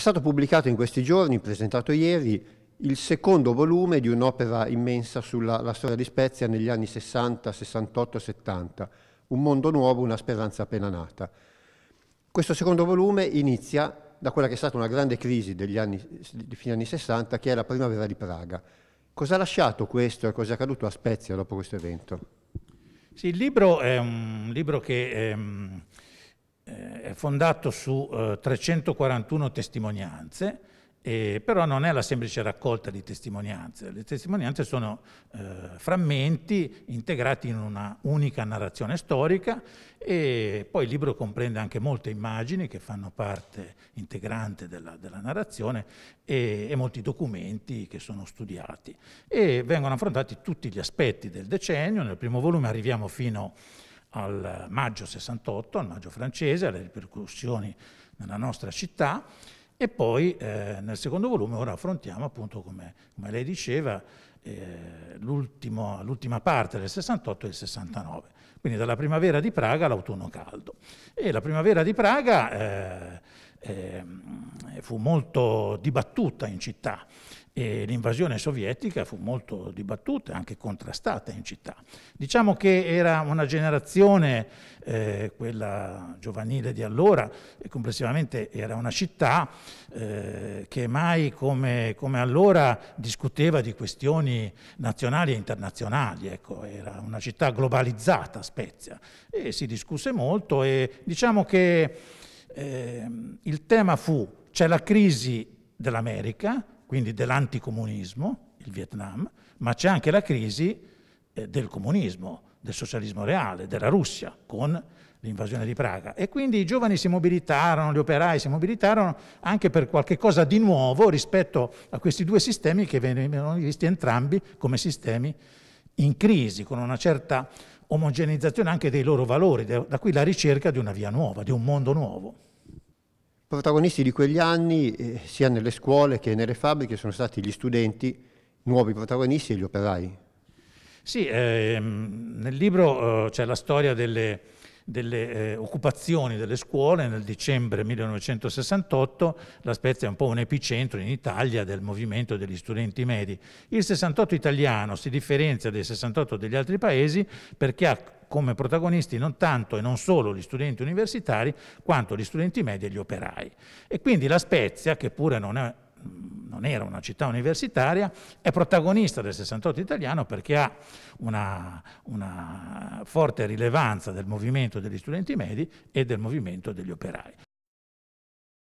stato pubblicato in questi giorni, presentato ieri, il secondo volume di un'opera immensa sulla storia di Spezia negli anni 60, 68, 70, Un mondo nuovo, una speranza appena nata. Questo secondo volume inizia da quella che è stata una grande crisi degli anni, di fine anni 60, che è la primavera di Praga. Cosa ha lasciato questo e cosa è accaduto a Spezia dopo questo evento? Sì, il libro è un libro che... È ehm, eh, è fondato su eh, 341 testimonianze, eh, però non è la semplice raccolta di testimonianze, le testimonianze sono eh, frammenti integrati in una unica narrazione storica e poi il libro comprende anche molte immagini che fanno parte integrante della, della narrazione e, e, molti documenti che sono studiati e vengono affrontati tutti gli aspetti del decennio, nel primo volume arriviamo fino a al maggio 68, al maggio francese, alle ripercussioni nella nostra città e poi eh, nel secondo volume ora affrontiamo appunto come, come lei diceva eh, l'ultima parte del 68 e del 69, quindi dalla primavera di Praga all'autunno caldo. E la primavera di Praga eh, ehm, fu molto dibattuta in città e l'invasione sovietica fu molto dibattuta e anche contrastata in città. Diciamo che era una generazione, eh, quella giovanile di allora, e complessivamente era una città eh, che mai come, come, allora discuteva di questioni nazionali e internazionali, ecco, era una città globalizzata Spezia e si discusse molto e diciamo che eh, il tema fu c'è la crisi dell'America, quindi dell'anticomunismo, il Vietnam, ma c'è anche la crisi eh, del comunismo, del socialismo reale, della Russia, con l'invasione di Praga. E quindi i giovani si mobilitarono, gli operai si mobilitarono anche per qualche cosa di nuovo rispetto a questi due sistemi che venivano visti entrambi come sistemi in crisi, con una certa omogenizzazione anche dei loro valori, da qui la ricerca di una via nuova, di un mondo nuovo. Protagonisti di quegli anni, eh, sia nelle scuole che nelle fabbriche, sono stati gli studenti, nuovi protagonisti e gli operai. Sì, ehm, nel libro eh, c'è la storia delle, delle eh, occupazioni delle scuole nel dicembre 1968, la Spezia è un po' un epicentro in Italia del movimento degli studenti medi. Il 68 italiano si differenzia dai 68 degli altri paesi perché ha come protagonisti non tanto e non solo gli studenti universitari, quanto gli studenti medi e gli operai. E quindi la Spezia, che pure non è non era una città universitaria, è protagonista del 68 italiano perché ha una, una, forte rilevanza del movimento degli studenti medi e del movimento degli operai.